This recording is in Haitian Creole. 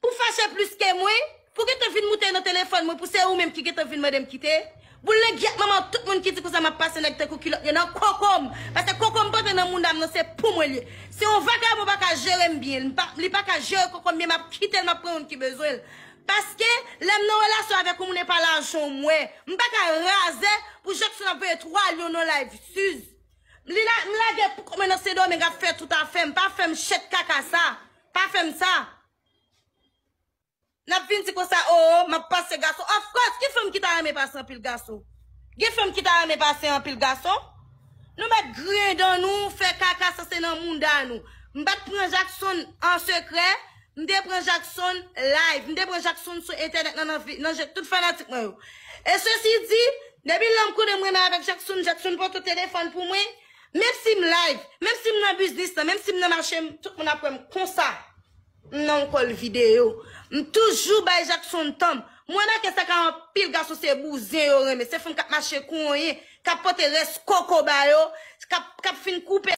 Pou fache plus ke mwen, pou ke te fin mouten nan telefon mwen, pou se ou menm ki ke te fin mwen dem kite, pou le gyak maman tout moun kite kou sa ma pasen ekte kou kilon, yon nan kokom. Pase kokom bote nan moun dam nan se pou mwen li. Se yon vakar mwen baka jere mbyen, li baka jere kokom mwen, ma kite mwen proun ki bezwen. Pase ke lem nan relasyon avek ou mwen e pa lanjou mwen, mwen baka raze pou jok sou nan pwe etro alyon nan la evisuz. Li la gen pou komen nan se do men ga fe toutan fe, mwen pa fe mwen chet kaka sa, pa fe mwen sa. Nap vin ti ko sa oo, oh, map pase gaso. Of course, ki fèm ki ta rame pase an pil gaso? Ki fèm ki ta rame pase an pil gaso? Nou mèk grè dan nou, fè kaka, sa se nan moun dan nou. Mbèk pren Jackson an sekre, mdè pren Jackson live. Mdè pren Jackson sou internet nan nan jèk, tout fanatik mè yo. E sò si di, dè bin lan mkou de mwen mè avèk Jackson, Jackson pote telefon pou mwen, mèm si m live, mèm si m nan biznis nan, mèm si m nan marchèm, tout mè nan pren konsa. Non kol videyo, m toujou baye jak son tom, mwen a ke se ka an pil gaso se buzen yo reme, se foun kap mache konye, kapote res koko bayo, kap fin koupe.